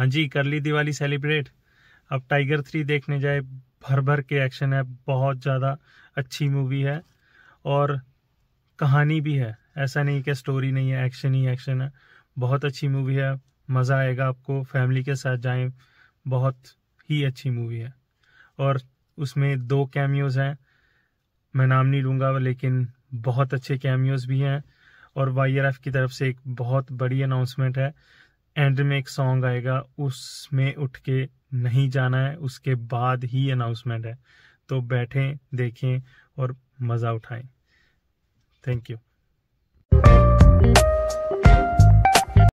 हाँ जी कर ली दिवाली सेलिब्रेट अब टाइगर थ्री देखने जाए भर भर के एक्शन है बहुत ज़्यादा अच्छी मूवी है और कहानी भी है ऐसा नहीं कि स्टोरी नहीं है एक्शन ही एक्शन है बहुत अच्छी मूवी है मज़ा आएगा आपको फैमिली के साथ जाएं बहुत ही अच्छी मूवी है और उसमें दो कैमियोज़ हैं मैं नाम नहीं लूँगा लेकिन बहुत अच्छे कैमियोज़ भी हैं और वाई की तरफ से एक बहुत बड़ी अनाउंसमेंट है एंड में एक सॉन्ग आएगा उसमें उठ के नहीं जाना है उसके बाद ही अनाउंसमेंट है तो बैठें देखें और मज़ा उठाएं थैंक यू